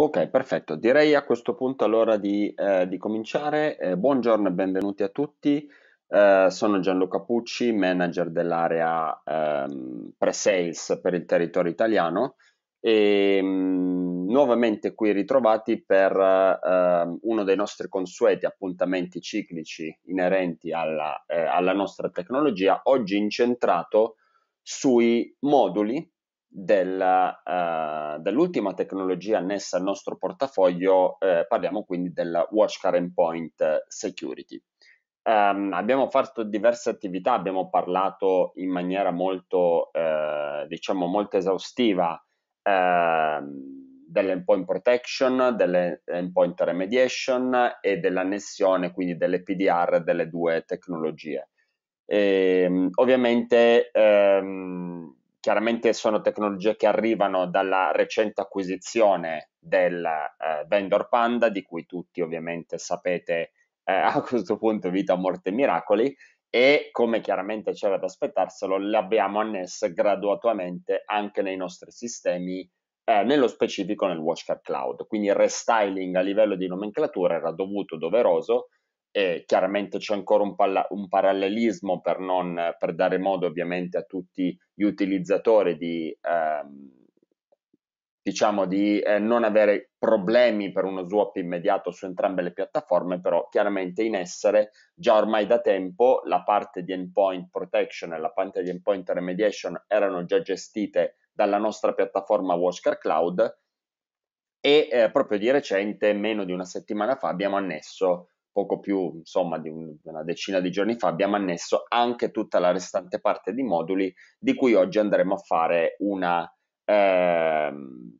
Ok, perfetto. Direi a questo punto allora di, eh, di cominciare. Eh, buongiorno e benvenuti a tutti. Eh, sono Gianluca Pucci, manager dell'area ehm, pre-sales per il territorio italiano e mh, mm, nuovamente qui ritrovati per ehm, uno dei nostri consueti appuntamenti ciclici inerenti alla, eh, alla nostra tecnologia, oggi incentrato sui moduli della, uh, dell'ultima tecnologia annessa al nostro portafoglio, eh, parliamo quindi della Watch Current Point Security. Um, abbiamo fatto diverse attività, abbiamo parlato in maniera molto, eh, diciamo, molto esaustiva eh, dell'endpoint protection, dell'endpoint remediation e dell'annessione, quindi delle PDR delle due tecnologie. E, ehm, ovviamente ehm, chiaramente sono tecnologie che arrivano dalla recente acquisizione del eh, vendor Panda, di cui tutti ovviamente sapete eh, a questo punto vita, morte e miracoli, e come chiaramente c'era da aspettarselo, le abbiamo annesse graduatamente anche nei nostri sistemi, eh, nello specifico nel WatchCare Cloud. Quindi il restyling a livello di nomenclatura era dovuto, doveroso, eh, chiaramente c'è ancora un, palla- un parallelismo per, non, per, dare modo ovviamente a tutti gli utilizzatori di, ehm, diciamo di eh, non avere problemi per uno swap immediato su entrambe le piattaforme, però chiaramente in essere già ormai da tempo la parte di endpoint protection e la parte di endpoint remediation erano già gestite dalla nostra piattaforma Washcar Cloud e eh, proprio di recente, meno di una settimana fa, abbiamo annesso poco più insomma di un, una decina di giorni fa abbiamo annesso anche tutta la restante parte di moduli di cui oggi andremo a fare una eh,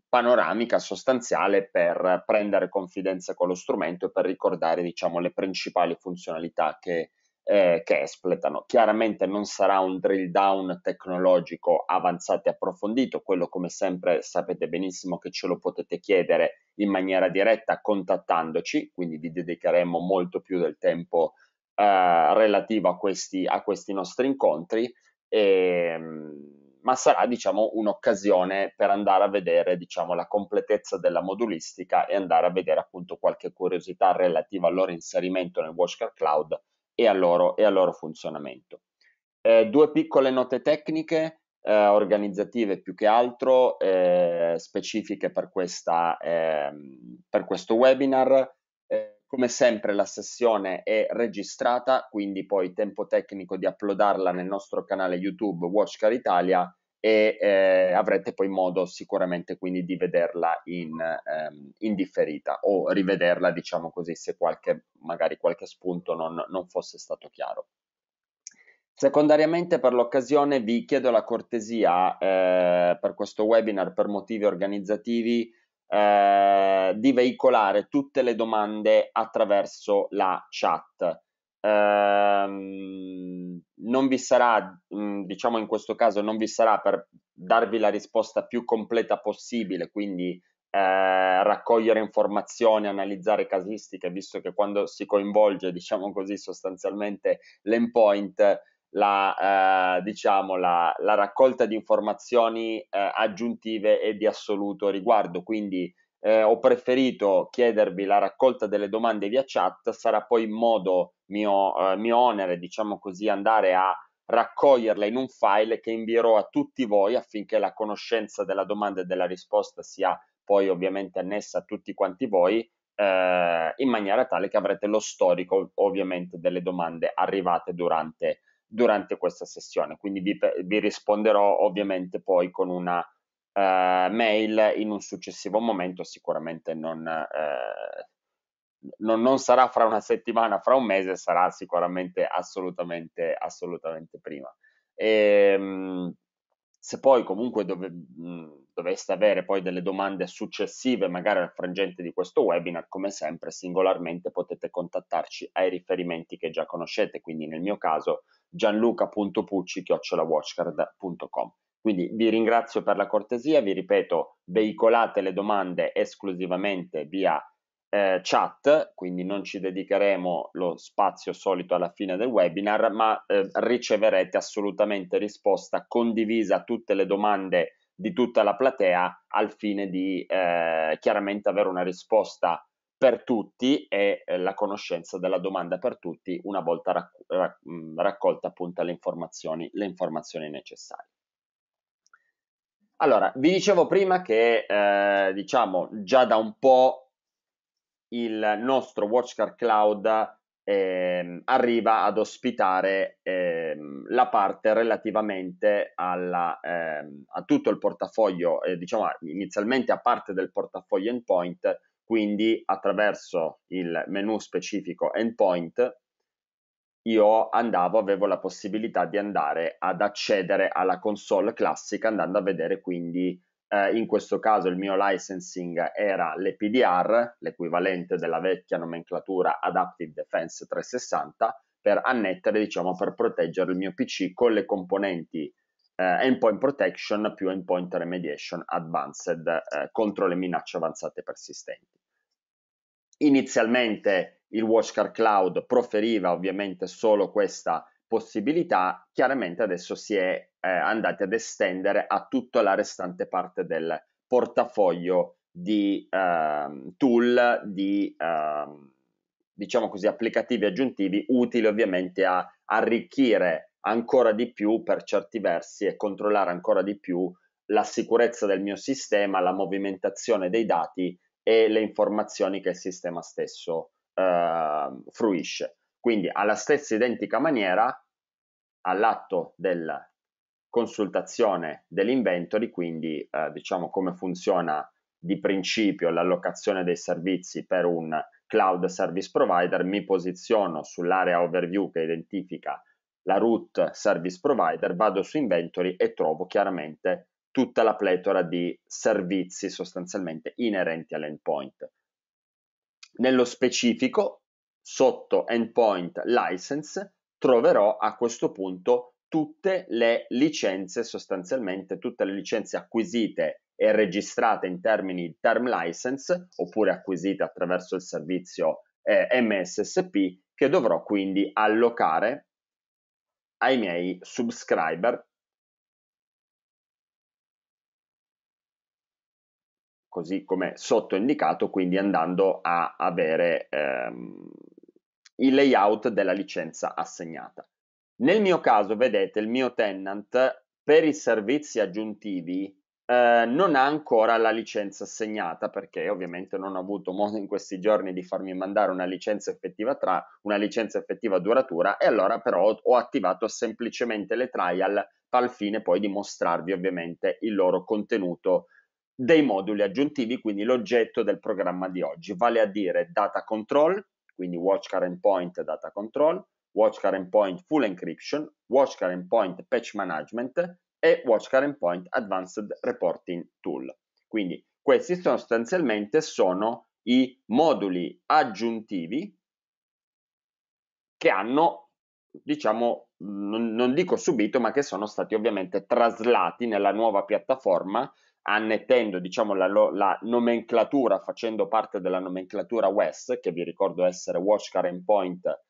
panoramica sostanziale per prendere confidenza con lo strumento e per ricordare diciamo le principali funzionalità che eh, che espletano. Chiaramente non sarà un drill down tecnologico avanzato e approfondito, quello come sempre sapete benissimo che ce lo potete chiedere in maniera diretta contattandoci, quindi vi dedicheremo molto più del tempo eh, relativo a questi, a questi nostri incontri. E, ehm, ma sarà diciamo un'occasione per andare a vedere diciamo la completezza della modulistica e andare a vedere appunto qualche curiosità relativa al loro inserimento nel Watchcare Cloud e al loro, e al loro funzionamento. Eh, due piccole note tecniche, eh, organizzative più che altro, eh, specifiche per, questa, ehm, per, questo webinar. Eh, come sempre la sessione è registrata, quindi poi tempo tecnico di uploadarla nel nostro canale YouTube Watchcar Italia e eh, avrete poi modo sicuramente quindi di vederla in, ehm, in, differita o rivederla diciamo così se qualche, magari qualche spunto non, non fosse stato chiaro. Secondariamente per l'occasione vi chiedo la cortesia eh, per questo webinar per motivi organizzativi eh, di veicolare tutte le domande attraverso la chat. Ehm, non vi sarà, diciamo in questo caso, non vi sarà per darvi la risposta più completa possibile, quindi eh, raccogliere informazioni, analizzare casistiche, visto che quando si coinvolge, diciamo così, sostanzialmente l'endpoint, la, eh, diciamo, la, la, raccolta di informazioni eh, aggiuntive è di assoluto riguardo, quindi eh, ho preferito chiedervi la raccolta delle domande via chat, sarà poi modo mio, eh, mio onere, diciamo così, andare a raccoglierla in un file che invierò a tutti voi affinché la conoscenza della domanda e della risposta sia poi ovviamente annessa a tutti quanti voi eh, in maniera tale che avrete lo storico ovviamente delle domande arrivate durante, durante questa sessione. Quindi vi, vi risponderò ovviamente poi con una eh, mail in un successivo momento sicuramente non, eh, non, non, sarà fra una settimana, fra un mese, sarà sicuramente assolutamente, assolutamente prima. E, ehm, se poi comunque dove, mm, doveste avere poi delle domande successive, magari al frangente di questo webinar, come sempre singolarmente potete contattarci ai riferimenti che già conoscete, quindi nel mio caso gianluca.pucci.watchcard.com. Quindi vi ringrazio per la cortesia, vi ripeto, veicolate le domande esclusivamente via eh, chat, quindi non ci dedicheremo lo spazio solito alla fine del webinar, ma eh, riceverete assolutamente risposta condivisa a tutte le domande di tutta la platea al fine di eh, chiaramente avere una risposta per tutti e eh, la conoscenza della domanda per tutti una volta racc- raccolta appunto le informazioni, le informazioni necessarie. Allora, vi dicevo prima che, eh, diciamo, già da un po' il nostro WatchCard Cloud eh, arriva ad ospitare eh, la parte relativamente alla, ehm, a tutto il portafoglio, eh, diciamo inizialmente a parte del portafoglio endpoint, quindi attraverso il menu specifico endpoint io andavo, avevo la possibilità di andare ad accedere alla console classica andando a vedere quindi eh, in questo caso il mio licensing era l'EPDR, l'equivalente della vecchia nomenclatura Adaptive Defense 360 per annettere, diciamo, per proteggere il mio PC con le componenti eh, endpoint protection più endpoint remediation advanced eh, contro le minacce avanzate persistenti. Inizialmente il Washcar Cloud proferiva ovviamente solo questa possibilità, chiaramente adesso si è eh, andati ad estendere a tutta la restante parte del portafoglio di eh, tool, di eh, diciamo così applicativi aggiuntivi, utili ovviamente a arricchire ancora di più per certi versi e controllare ancora di più la sicurezza del mio sistema, la movimentazione dei dati e le informazioni che il sistema stesso eh, fruisce. Quindi alla stessa identica maniera, all'atto della consultazione dell'inventory, quindi eh, diciamo come funziona di principio l'allocazione dei servizi per un cloud service provider, mi posiziono sull'area overview che identifica la root service provider, vado su inventory e trovo chiaramente tutta la pletora di servizi sostanzialmente inerenti all'endpoint. Nello specifico, sotto endpoint license, troverò a questo punto tutte le licenze sostanzialmente, tutte le licenze acquisite e registrate in termini di term license oppure acquisite attraverso il servizio eh, MSSP che dovrò quindi allocare ai miei subscriber così come sotto indicato, quindi andando a avere ehm, il layout della licenza assegnata. Nel mio caso, vedete, il mio tenant per i servizi aggiuntivi eh, non ha ancora la licenza assegnata perché ovviamente non ho avuto modo in questi giorni di farmi mandare una licenza effettiva tra una licenza effettiva duratura e allora però ho attivato semplicemente le trial al fine poi di mostrarvi ovviamente il loro contenuto dei moduli aggiuntivi, quindi l'oggetto del programma di oggi, vale a dire data control, quindi watch current point data control, watch current point full encryption, watch current point patch management e watch current point advanced reporting tool. Quindi questi sostanzialmente sono i moduli aggiuntivi che hanno, diciamo, non, non dico subito, ma che sono stati ovviamente traslati nella nuova piattaforma annettendo diciamo, la, la, nomenclatura, facendo parte della nomenclatura WES, che vi ricordo essere Watch Current Point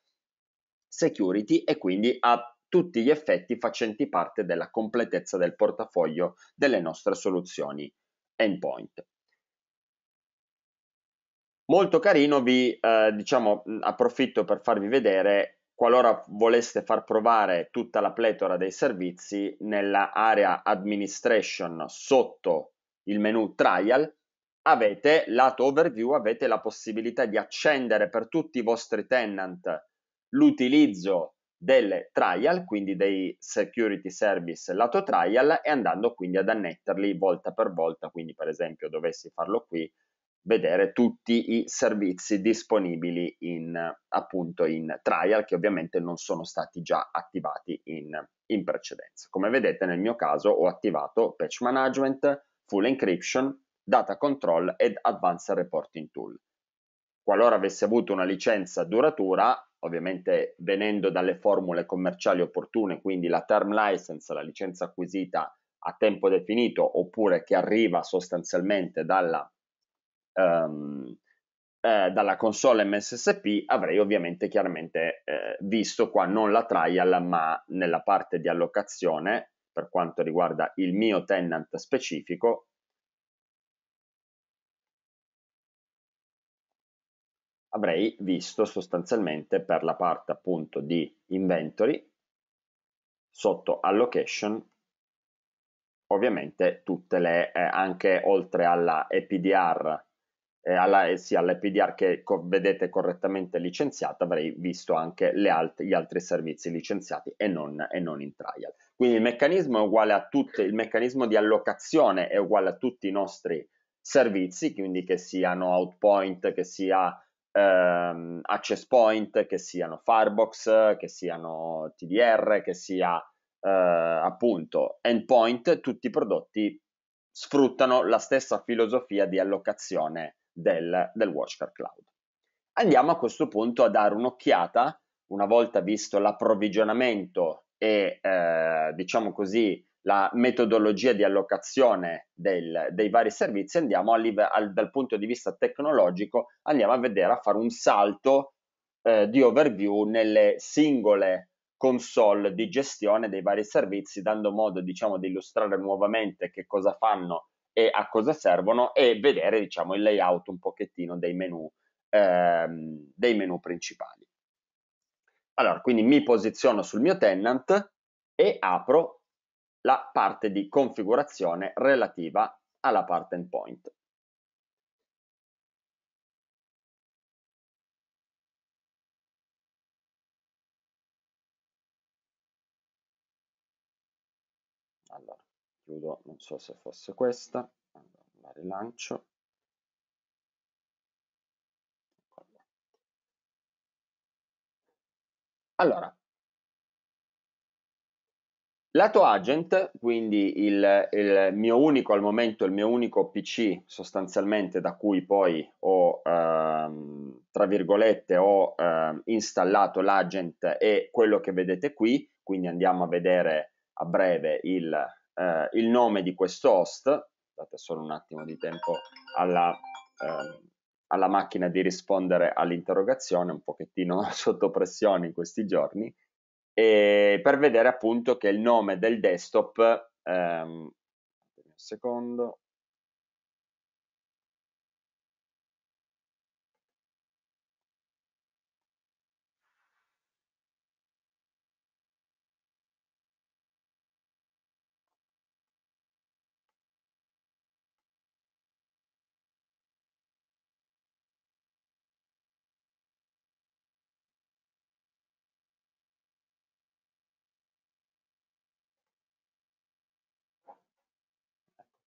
Security, e quindi a tutti gli effetti facenti parte della completezza del portafoglio delle nostre soluzioni endpoint. Molto carino, vi eh, diciamo, approfitto per farvi vedere qualora voleste far provare tutta la pletora dei servizi nella area administration sotto il menu trial avete lato overview avete la possibilità di accendere per tutti i vostri tenant l'utilizzo delle trial, quindi dei security service lato trial e andando quindi ad annetterli volta per volta, quindi per esempio dovessi farlo qui, vedere tutti i servizi disponibili in, appunto in trial che ovviamente non sono stati già attivati in, in precedenza. Come vedete nel mio caso ho attivato Patch Management, Full Encryption, Data Control ed Advanced Reporting Tool. Qualora avessi avuto una licenza duratura, ovviamente venendo dalle formule commerciali opportune, quindi la term license, la licenza acquisita a tempo definito oppure che arriva sostanzialmente dalla um, eh, dalla console MSSP avrei ovviamente chiaramente eh, visto qua non la trial ma nella parte di allocazione per quanto riguarda il mio tenant specifico avrei visto sostanzialmente per la parte appunto di inventory sotto allocation ovviamente tutte le eh, anche oltre alla EPDR eh, alla, eh, sia l'EPDR che co- vedete correttamente licenziata, avrei visto anche alt- gli altri servizi licenziati e non, e non, in trial. Quindi il meccanismo è uguale a tutti, il meccanismo di allocazione è uguale a tutti i nostri servizi, quindi che siano Outpoint, che sia ehm, Access Point, che siano Firebox, che siano TDR, che sia eh, appunto Endpoint, tutti i prodotti sfruttano la stessa filosofia di allocazione del, del WatchGuard Cloud. Andiamo a questo punto a dare un'occhiata, una volta visto l'approvvigionamento e eh, diciamo così la metodologia di allocazione del, dei vari servizi, andiamo al, al, dal punto di vista tecnologico, andiamo a vedere, a fare un salto eh, di overview nelle singole console di gestione dei vari servizi, dando modo diciamo di illustrare nuovamente che cosa fanno e a cosa servono e vedere diciamo il layout un pochettino dei menu, ehm, dei menu principali. Allora, quindi mi posiziono sul mio tenant e apro la parte di configurazione relativa alla parte endpoint. chiudo, non so se fosse questa, la rilancio. Allora, lato agent, quindi il, il, mio unico al momento, il mio unico PC sostanzialmente da cui poi ho, ehm, tra virgolette, ho ehm, installato l'agent è quello che vedete qui, quindi andiamo a vedere a breve il, eh, il nome di questo host, date solo un attimo di tempo alla, eh, alla macchina di rispondere all'interrogazione, un pochettino sotto pressione in questi giorni, e per vedere appunto che il nome del desktop, ehm, un secondo,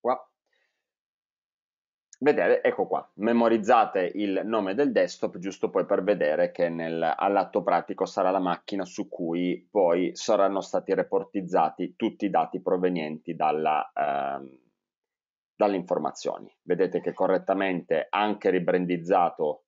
qua. Vedere, ecco qua, memorizzate il nome del desktop giusto poi per vedere che nel, all'atto pratico sarà la macchina su cui poi saranno stati reportizzati tutti i dati provenienti dalla, eh, dalle informazioni. Vedete che correttamente anche ribrandizzato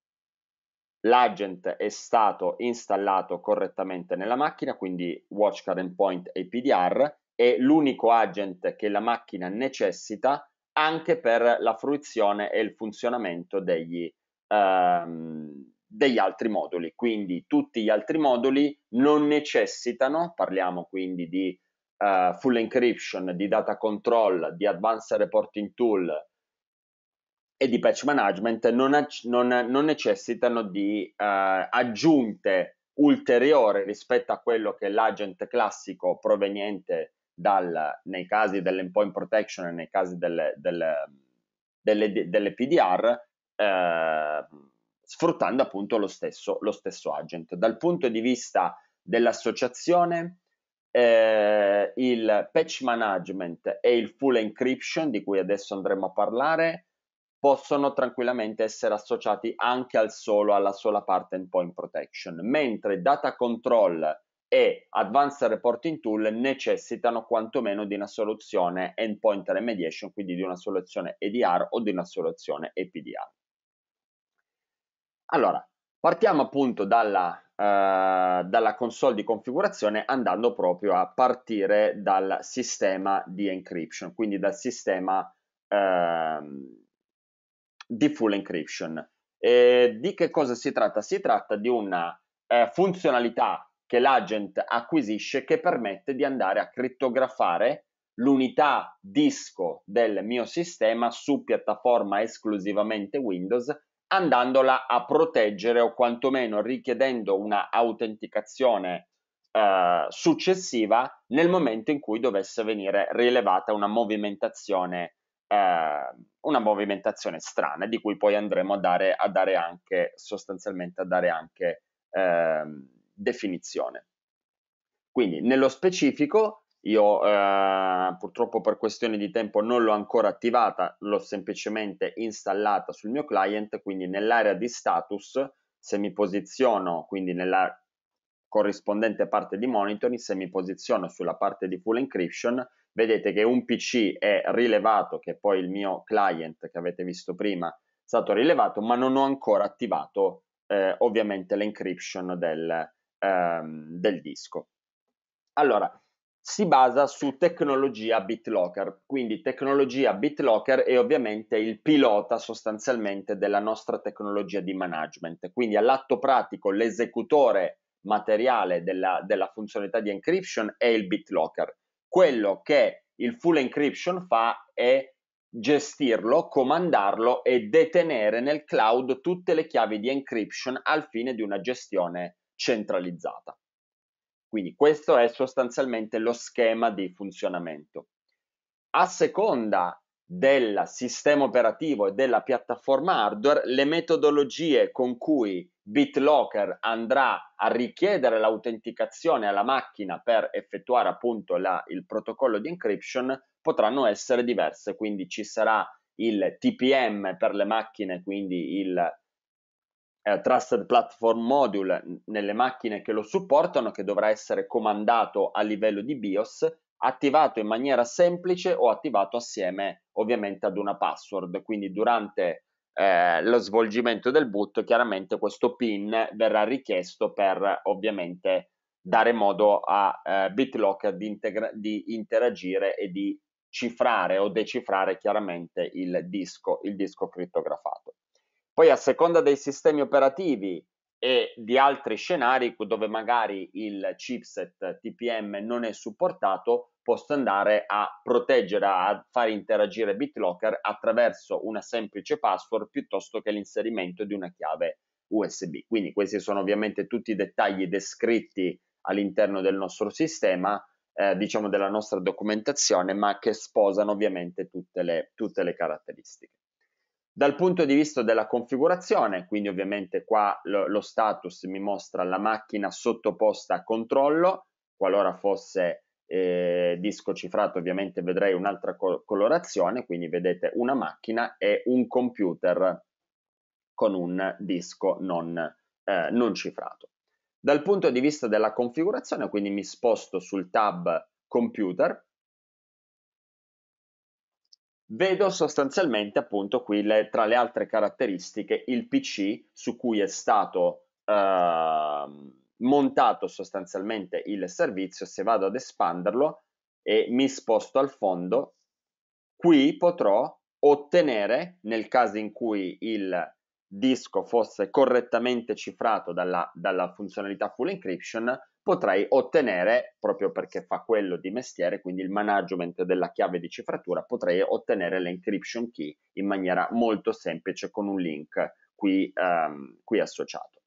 l'agent è stato installato correttamente nella macchina, quindi Watch Current Point e PDR, è l'unico agent che la macchina necessita anche per la fruizione e il funzionamento degli, ehm, degli altri moduli. Quindi tutti gli altri moduli non necessitano, parliamo quindi di Uh, full encryption, di data control, di advanced reporting tool e di patch management non, ac- non, non necessitano di uh, aggiunte ulteriori rispetto a quello che l'agent classico proveniente dal, nei casi dell'endpoint protection e nei casi delle, delle, delle, delle PDR, eh, sfruttando appunto lo stesso, lo stesso, agent. Dal punto di vista dell'associazione, eh, il patch management e il full encryption, di cui adesso andremo a parlare, possono tranquillamente essere associati anche al solo, alla sola parte endpoint protection, mentre data control e Advanced Reporting Tool necessitano quantomeno di una soluzione Endpoint Remediation, quindi di una soluzione EDR o di una soluzione EPDR. Allora, partiamo appunto dalla, eh, dalla console di configurazione andando proprio a partire dal sistema di encryption, quindi dal sistema eh, di full encryption. E di che cosa si tratta? Si tratta di una eh, funzionalità che l'agent acquisisce che permette di andare a crittografare l'unità disco del mio sistema su piattaforma esclusivamente Windows andandola a proteggere o quantomeno richiedendo una autenticazione eh, successiva nel momento in cui dovesse venire rilevata una movimentazione, eh, una movimentazione strana di cui poi andremo a dare, a dare anche sostanzialmente a dare anche eh, definizione. Quindi nello specifico, io eh, purtroppo per questioni di tempo non l'ho ancora attivata, l'ho semplicemente installata sul mio client, quindi nell'area di status, se mi posiziono, quindi nella corrispondente parte di monitoring, se mi posiziono sulla parte di full encryption, vedete che un PC è rilevato, che è poi il mio client che avete visto prima è stato rilevato, ma non ho ancora attivato eh, ovviamente l'encryption del, ehm, del disco. Allora, si basa su tecnologia BitLocker, quindi tecnologia BitLocker è ovviamente il pilota sostanzialmente della nostra tecnologia di management, quindi all'atto pratico l'esecutore materiale della, della funzionalità di encryption è il BitLocker. Quello che il full encryption fa è gestirlo, comandarlo e detenere nel cloud tutte le chiavi di encryption al fine di una gestione centralizzata. Quindi questo è sostanzialmente lo schema di funzionamento. A seconda del sistema operativo e della piattaforma hardware, le metodologie con cui BitLocker andrà a richiedere l'autenticazione alla macchina per effettuare appunto la, il protocollo di encryption potranno essere diverse, quindi ci sarà il TPM per le macchine, quindi il eh, Trusted Platform Module nelle macchine che lo supportano, che dovrà essere comandato a livello di BIOS, attivato in maniera semplice o attivato assieme ovviamente ad una password. Quindi durante eh, lo svolgimento del boot, chiaramente questo PIN verrà richiesto per ovviamente dare modo a eh, BitLocker di, integra- di interagire e di cifrare o decifrare chiaramente il disco, il disco criptografato. Poi a seconda dei sistemi operativi e di altri scenari dove magari il chipset TPM non è supportato, posso andare a proteggere, a far interagire BitLocker attraverso una semplice password piuttosto che l'inserimento di una chiave USB. Quindi questi sono ovviamente tutti i dettagli descritti all'interno del nostro sistema, eh, diciamo della nostra documentazione, ma che sposano ovviamente tutte le, tutte le caratteristiche. Dal punto di vista della configurazione, quindi ovviamente qua lo, lo status mi mostra la macchina sottoposta a controllo, qualora fosse eh, disco cifrato ovviamente vedrei un'altra colorazione, quindi vedete una macchina e un computer con un disco non, eh, non cifrato. Dal punto di vista della configurazione, quindi mi sposto sul tab computer, vedo sostanzialmente appunto qui le, tra le altre caratteristiche il PC su cui è stato eh, montato sostanzialmente il servizio, se vado ad espanderlo e mi sposto al fondo, qui potrò ottenere, nel caso in cui il disco fosse correttamente cifrato dalla, dalla funzionalità full encryption, potrei ottenere, proprio perché fa quello di mestiere, quindi il management della chiave di cifratura, potrei ottenere l'encryption key in maniera molto semplice con un link qui, ehm, qui associato.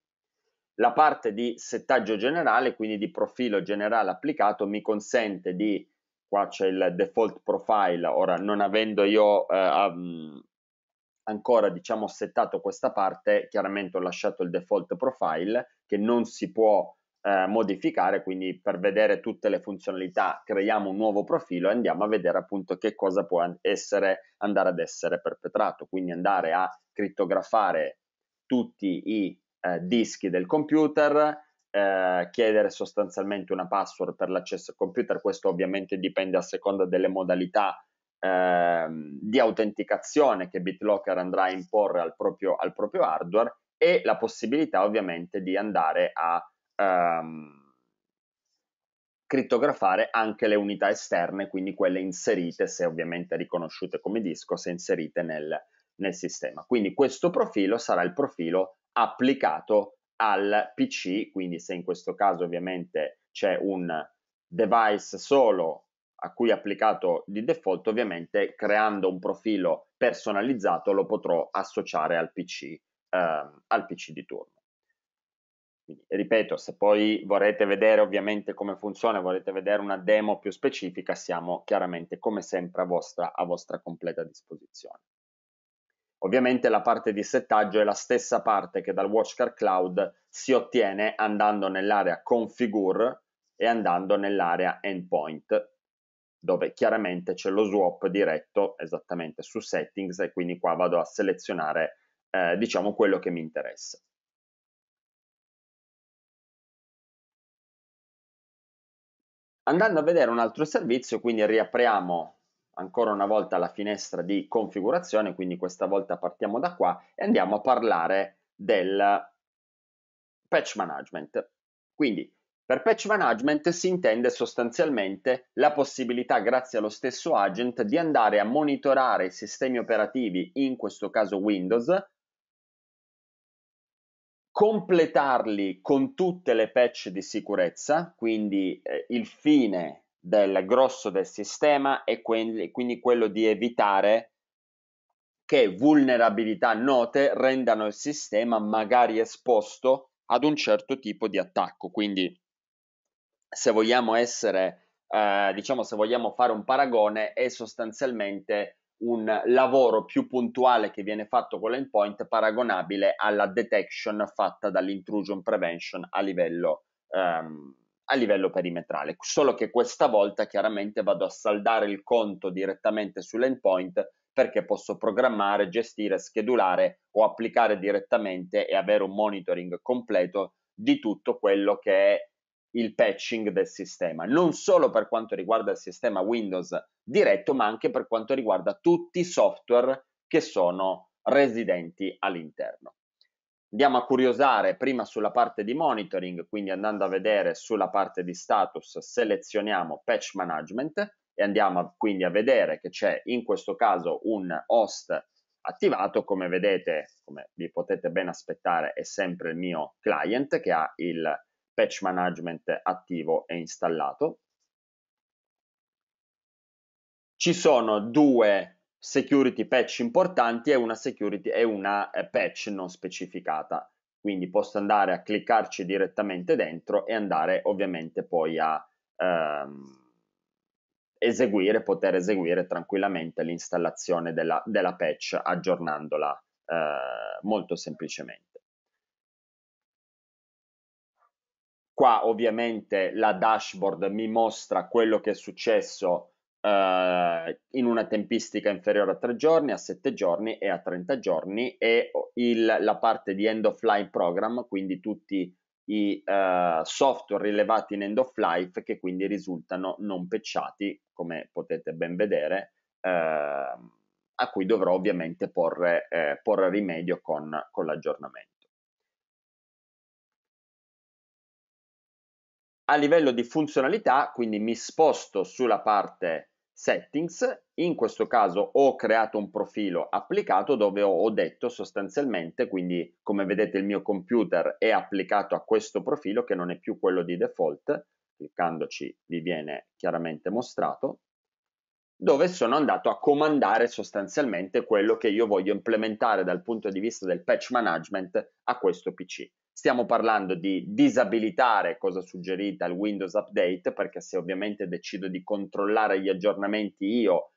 La parte di settaggio generale, quindi di profilo generale applicato, mi consente di, qua c'è il default profile, ora non avendo io eh, um, ancora diciamo settato questa parte, chiaramente ho lasciato il default profile che non si può eh, modificare, quindi per vedere tutte le funzionalità creiamo un nuovo profilo e andiamo a vedere appunto che cosa può essere, andare ad essere perpetrato, quindi andare a crittografare tutti i eh, dischi del computer, eh, chiedere sostanzialmente una password per l'accesso al computer, questo ovviamente dipende a seconda delle modalità ehm, di autenticazione che BitLocker andrà a imporre al proprio, al proprio hardware e la possibilità ovviamente di andare a ehm, crittografare anche le unità esterne, quindi quelle inserite, se ovviamente riconosciute come disco, se inserite nel, nel sistema. Quindi questo profilo sarà il profilo applicato al PC, quindi se in questo caso ovviamente c'è un device solo a cui applicato di default, ovviamente creando un profilo personalizzato lo potrò associare al PC, ehm, al PC di turno ripeto, se poi vorrete vedere ovviamente come funziona, volete vedere una demo più specifica, siamo chiaramente come sempre a vostra, a vostra completa disposizione. Ovviamente la parte di settaggio è la stessa parte che dal WatchCar Cloud si ottiene andando nell'area Configure e andando nell'area Endpoint, dove chiaramente c'è lo swap diretto esattamente su Settings e quindi qua vado a selezionare eh, diciamo quello che mi interessa. Andando a vedere un altro servizio, quindi riapriamo ancora una volta la finestra di configurazione, quindi questa volta partiamo da qua e andiamo a parlare del patch management. Quindi per patch management si intende sostanzialmente la possibilità, grazie allo stesso agent, di andare a monitorare i sistemi operativi, in questo caso Windows, completarli con tutte le patch di sicurezza, quindi eh, il fine del grosso del sistema è que- quindi quello di evitare che vulnerabilità note rendano il sistema magari esposto ad un certo tipo di attacco. Quindi se vogliamo essere, eh, diciamo, se vogliamo fare un paragone, è sostanzialmente un lavoro più puntuale che viene fatto con l'endpoint paragonabile alla detection fatta dall'intrusion prevention a livello, ehm, a livello perimetrale. Solo che questa volta chiaramente vado a saldare il conto direttamente sull'endpoint perché posso programmare, gestire, schedulare o applicare direttamente e avere un monitoring completo di tutto quello che è il patching del sistema, non solo per quanto riguarda il sistema Windows diretto, ma anche per quanto riguarda tutti i software che sono residenti all'interno. Andiamo a curiosare prima sulla parte di monitoring, quindi andando a vedere sulla parte di status selezioniamo patch management e andiamo quindi a vedere che c'è in questo caso un host attivato, come vedete, come vi potete ben aspettare, è sempre il mio client che ha il patch management attivo e installato. Ci sono due security patch importanti e una, security, e una eh, patch non specificata. Quindi posso andare a cliccarci direttamente dentro e andare ovviamente poi a ehm, eseguire, poter eseguire tranquillamente l'installazione della, della patch aggiornandola eh, molto semplicemente. Qua ovviamente la dashboard mi mostra quello che è successo eh, in una tempistica inferiore a 3 giorni, a 7 giorni e a 30 giorni e il, la parte di end of life program, quindi tutti i eh, software rilevati in end of life che quindi risultano non pecciati, come potete ben vedere, eh, a cui dovrò ovviamente porre, eh, porre rimedio con, con l'aggiornamento. A livello di funzionalità, quindi mi sposto sulla parte settings, in questo caso ho creato un profilo applicato dove ho detto sostanzialmente, quindi come vedete il mio computer è applicato a questo profilo che non è più quello di default, cliccandoci vi viene chiaramente mostrato, dove sono andato a comandare sostanzialmente quello che io voglio implementare dal punto di vista del patch management a questo PC. Stiamo parlando di disabilitare cosa suggerita al Windows Update, perché se ovviamente decido di controllare gli aggiornamenti io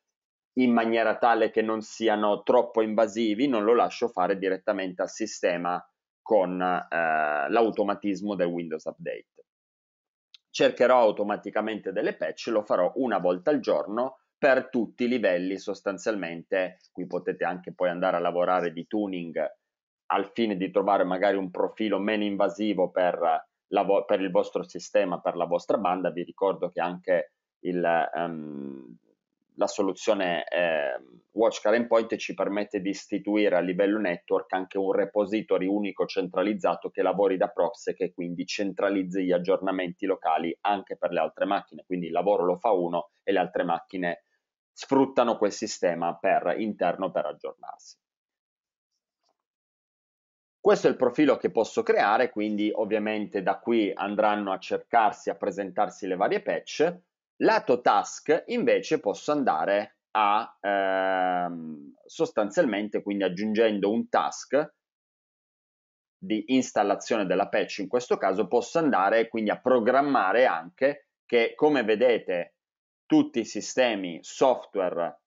in maniera tale che non siano troppo invasivi, non lo lascio fare direttamente al sistema con eh, l'automatismo del Windows Update. Cercherò automaticamente delle patch, lo farò una volta al giorno per tutti i livelli sostanzialmente, qui potete anche poi andare a lavorare di tuning al fine di trovare magari un profilo meno invasivo per, vo- per il vostro sistema, per la vostra banda, vi ricordo che anche il, um, la soluzione eh, Watch Current Point ci permette di istituire a livello network anche un repository unico centralizzato che lavori da proxy e quindi centralizzi gli aggiornamenti locali anche per le altre macchine. Quindi il lavoro lo fa uno e le altre macchine sfruttano quel sistema per interno per aggiornarsi. Questo è il profilo che posso creare, quindi ovviamente da qui andranno a cercarsi, a presentarsi le varie patch. Lato task invece posso andare a ehm, sostanzialmente, quindi aggiungendo un task di installazione della patch, in questo caso posso andare quindi a programmare anche che come vedete tutti i sistemi software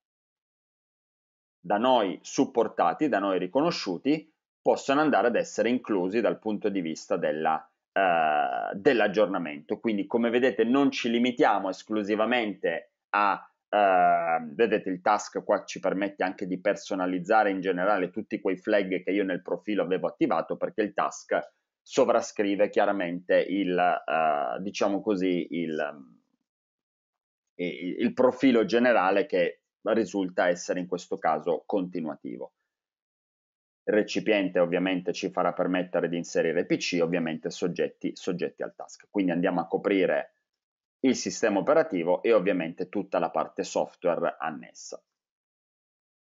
da noi supportati, da noi riconosciuti, possono andare ad essere inclusi dal punto di vista della, eh, dell'aggiornamento. Quindi come vedete non ci limitiamo esclusivamente a, eh, vedete il task qua ci permette anche di personalizzare in generale tutti quei flag che io nel profilo avevo attivato perché il task sovrascrive chiaramente il, eh, diciamo così, il, il profilo generale che risulta essere in questo caso continuativo recipiente ovviamente ci farà permettere di inserire PC, ovviamente soggetti, soggetti al task. Quindi andiamo a coprire il sistema operativo e ovviamente tutta la parte software annessa.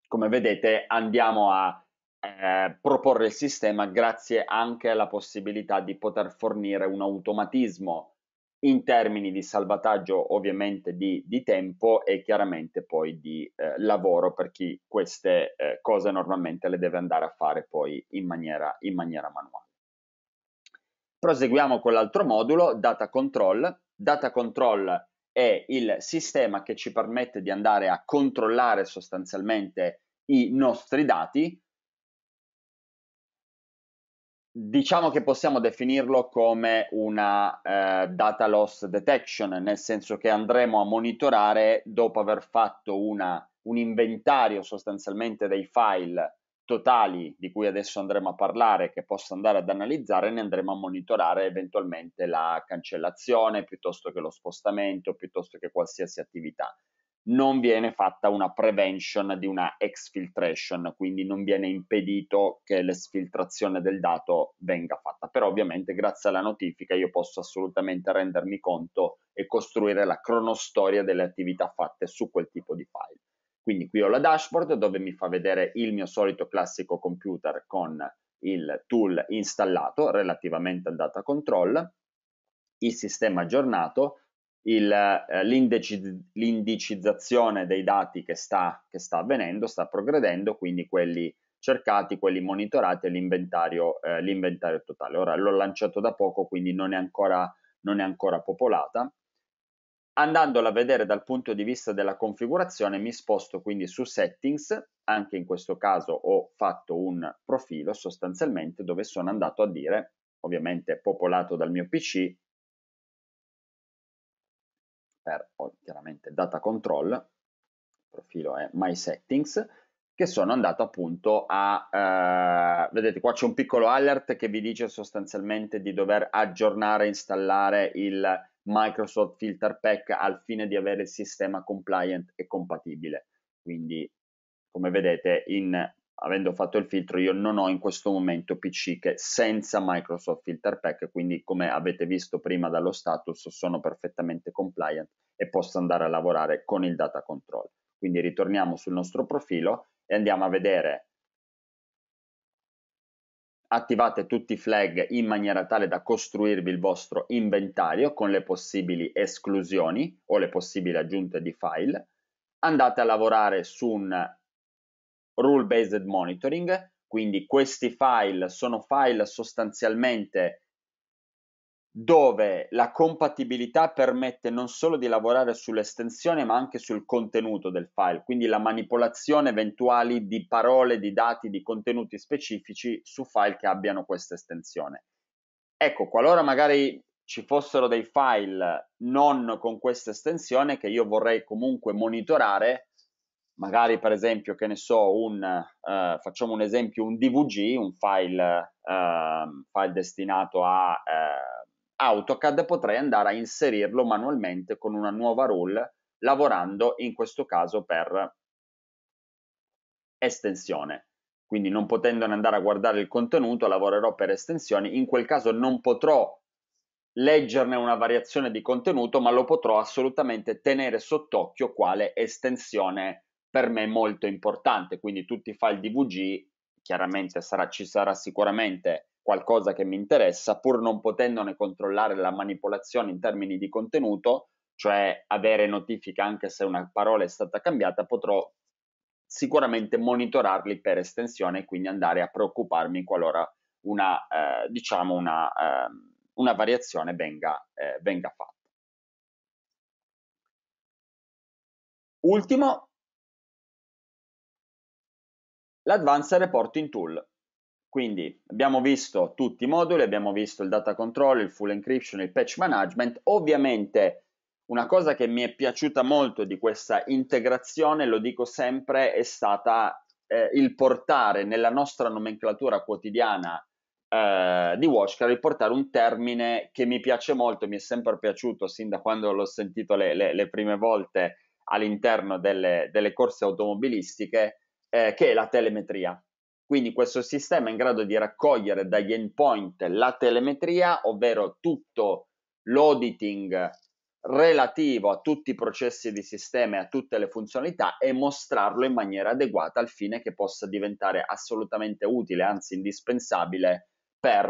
Come vedete andiamo a eh, proporre il sistema grazie anche alla possibilità di poter fornire un automatismo in termini di salvataggio ovviamente di, di tempo e chiaramente poi di eh, lavoro per chi queste eh, cose normalmente le deve andare a fare poi in maniera, in maniera manuale. Proseguiamo con l'altro modulo, Data Control. Data Control è il sistema che ci permette di andare a controllare sostanzialmente i nostri dati, Diciamo che possiamo definirlo come una eh, data loss detection, nel senso che andremo a monitorare dopo aver fatto una, un inventario sostanzialmente dei file totali di cui adesso andremo a parlare, che posso andare ad analizzare, ne andremo a monitorare eventualmente la cancellazione piuttosto che lo spostamento, piuttosto che qualsiasi attività non viene fatta una prevention di una exfiltration, quindi non viene impedito che l'esfiltrazione del dato venga fatta. Però ovviamente grazie alla notifica io posso assolutamente rendermi conto e costruire la cronostoria delle attività fatte su quel tipo di file. Quindi qui ho la dashboard dove mi fa vedere il mio solito classico computer con il tool installato relativamente al data control, il sistema aggiornato, eh, l'indiciz- l'indicizzazione dei dati che sta, che sta, avvenendo, sta progredendo, quindi quelli cercati, quelli monitorati e l'inventario, eh, l'inventario totale. Ora l'ho lanciato da poco, quindi non è ancora, non è ancora popolata. Andandola a vedere dal punto di vista della configurazione, mi sposto quindi su settings, anche in questo caso ho fatto un profilo sostanzialmente dove sono andato a dire, ovviamente popolato dal mio PC, per poi chiaramente data control, il profilo è my settings, che sono andato appunto a, eh, vedete qua c'è un piccolo alert che vi dice sostanzialmente di dover aggiornare e installare il Microsoft Filter Pack al fine di avere il sistema compliant e compatibile. Quindi come vedete in avendo fatto il filtro, io non ho in questo momento PC che senza Microsoft Filter Pack, quindi come avete visto prima dallo status, sono perfettamente compliant e posso andare a lavorare con il data control. Quindi ritorniamo sul nostro profilo e andiamo a vedere attivate tutti i flag in maniera tale da costruirvi il vostro inventario con le possibili esclusioni o le possibili aggiunte di file. Andate a lavorare su un rule based monitoring, quindi questi file sono file sostanzialmente dove la compatibilità permette non solo di lavorare sull'estensione ma anche sul contenuto del file, quindi la manipolazione eventuali di parole, di dati, di contenuti specifici su file che abbiano questa estensione. Ecco, qualora magari ci fossero dei file non con questa estensione che io vorrei comunque monitorare, magari per esempio, che ne so, un, eh, facciamo un esempio, un DVG, un file, eh, file destinato a eh, AutoCAD, potrei andare a inserirlo manualmente con una nuova rule, lavorando in questo caso per estensione. Quindi non potendone andare a guardare il contenuto, lavorerò per estensioni. In quel caso non potrò leggerne una variazione di contenuto, ma lo potrò assolutamente tenere sott'occhio quale estensione per me molto importante, quindi tutti i file DVG, chiaramente sarà, ci sarà sicuramente qualcosa che mi interessa, pur non potendone controllare la manipolazione in termini di contenuto, cioè avere notifica anche se una parola è stata cambiata, potrò sicuramente monitorarli per estensione e quindi andare a preoccuparmi qualora una, eh, diciamo una, eh, una variazione venga, eh, venga fatta. Ultimo, L'Advanced Reporting Tool. Quindi abbiamo visto tutti i moduli, abbiamo visto il data control, il full encryption, il patch management. Ovviamente una cosa che mi è piaciuta molto di questa integrazione, lo dico sempre, è stata eh, il portare nella nostra nomenclatura quotidiana eh, di Washcar, il portare un termine che mi piace molto, mi è sempre piaciuto sin da quando l'ho sentito le, le, le prime volte all'interno delle, delle corse automobilistiche, eh, che è la telemetria. Quindi questo sistema è in grado di raccogliere dagli endpoint la telemetria, ovvero tutto l'auditing relativo a tutti i processi di sistema e a tutte le funzionalità e mostrarlo in maniera adeguata al fine che possa diventare assolutamente utile, anzi indispensabile per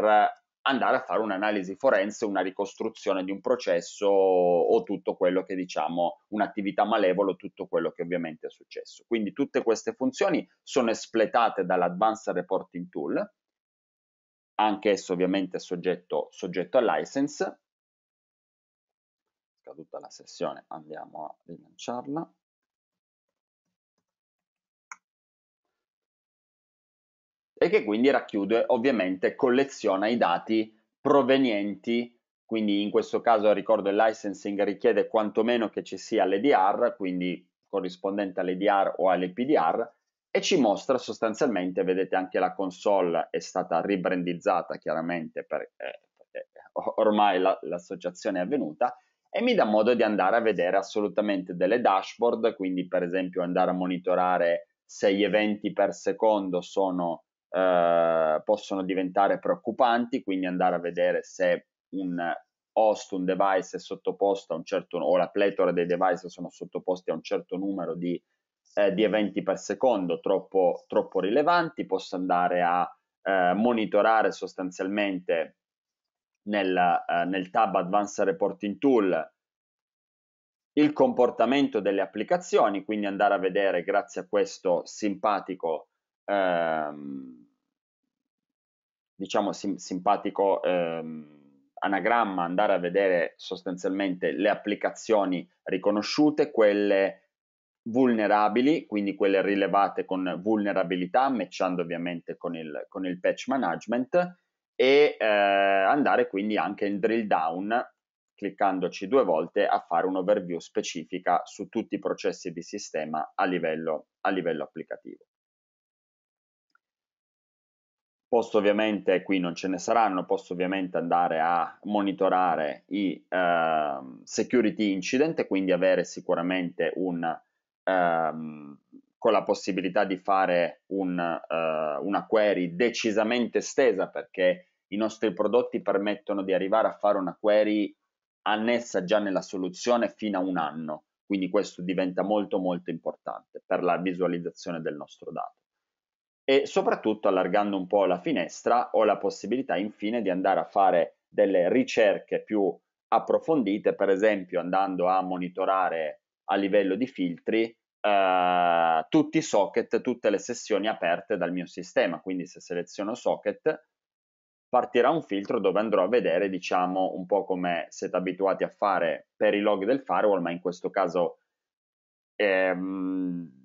andare a fare un'analisi forense, una ricostruzione di un processo o tutto quello che diciamo un'attività malevola tutto quello che ovviamente è successo. Quindi tutte queste funzioni sono espletate dall'Advanced Reporting Tool, anche esso ovviamente soggetto, soggetto a license. Scaduta la sessione, andiamo a rilanciarla. e che quindi racchiude ovviamente colleziona i dati provenienti quindi in questo caso ricordo il licensing richiede quantomeno che ci sia l'EDR quindi corrispondente all'EDR o all'EPDR e ci mostra sostanzialmente vedete anche la console è stata ribrandizzata chiaramente perché eh, eh, ormai la, l'associazione è avvenuta e mi dà modo di andare a vedere assolutamente delle dashboard, quindi per esempio andare a monitorare se gli eventi per secondo sono eh, possono diventare preoccupanti, quindi andare a vedere se un host, un device è sottoposto a un certo, o la pletora dei device sono sottoposti a un certo numero di, eh, di eventi per secondo troppo, troppo rilevanti, posso andare a eh, monitorare sostanzialmente nel, eh, nel, tab Advanced Reporting Tool il comportamento delle applicazioni, quindi andare a vedere grazie a questo simpatico ehm, diciamo sim- simpatico ehm, anagramma, andare a vedere sostanzialmente le applicazioni riconosciute, quelle vulnerabili, quindi quelle rilevate con vulnerabilità, matchando ovviamente con il, con il patch management e eh, andare quindi anche in drill down cliccandoci due volte a fare un'overview specifica su tutti i processi di sistema a livello, a livello applicativo. Posso ovviamente, qui non ce ne saranno, posso ovviamente andare a monitorare i uh, security incident e quindi avere sicuramente un, um, con la possibilità di fare un, uh, una query decisamente estesa perché i nostri prodotti permettono di arrivare a fare una query annessa già nella soluzione fino a un anno, quindi questo diventa molto molto importante per la visualizzazione del nostro dato e soprattutto allargando un po' la finestra ho la possibilità infine di andare a fare delle ricerche più approfondite, per esempio andando a monitorare a livello di filtri eh, tutti i socket, tutte le sessioni aperte dal mio sistema, quindi se seleziono socket partirà un filtro dove andrò a vedere, diciamo, un po' come siete abituati a fare per i log del firewall, ma in questo caso ehm,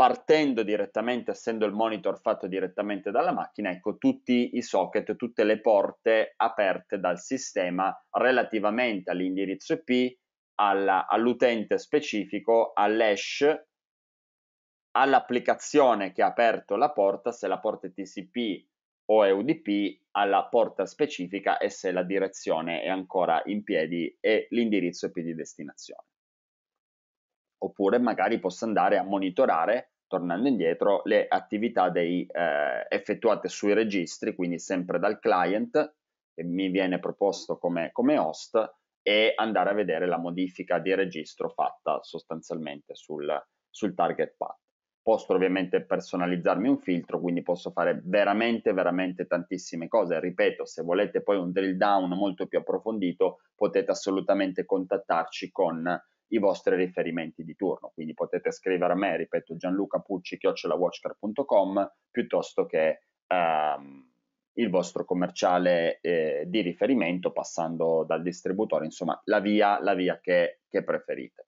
partendo direttamente, essendo il monitor fatto direttamente dalla macchina, ecco tutti i socket, tutte le porte aperte dal sistema relativamente all'indirizzo IP, alla, all'utente specifico, all'hash, all'applicazione che ha aperto la porta, se la porta è TCP o è UDP, alla porta specifica e se la direzione è ancora in piedi e l'indirizzo IP di destinazione oppure magari possa andare a monitorare, tornando indietro, le attività dei, eh, effettuate sui registri, quindi sempre dal client che mi viene proposto come, come host e andare a vedere la modifica di registro fatta sostanzialmente sul, sul target path. Posso ovviamente personalizzarmi un filtro, quindi posso fare veramente, veramente tantissime cose. Ripeto, se volete poi un drill down molto più approfondito, potete assolutamente contattarci con i vostri riferimenti di turno. Quindi potete scrivere a me, ripeto, Gianluca Pucci, chiocciolawatchcar.com, piuttosto che ehm, il vostro commerciale eh, di riferimento passando dal distributore, insomma, la via, la via che, che preferite.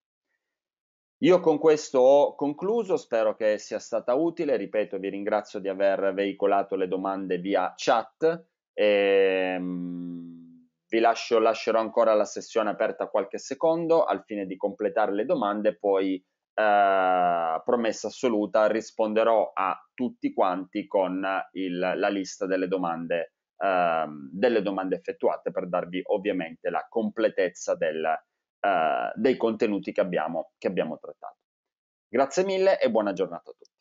Io con questo ho concluso, spero che sia stata utile, ripeto vi ringrazio di aver veicolato le domande via chat. E, ehm, vi lascio, lascerò ancora la sessione aperta qualche secondo al fine di completare le domande, poi eh, promessa assoluta risponderò a tutti quanti con il, la lista delle domande, eh, delle domande effettuate per darvi ovviamente la completezza del, eh, dei contenuti che abbiamo, che abbiamo trattato. Grazie mille e buona giornata a tutti.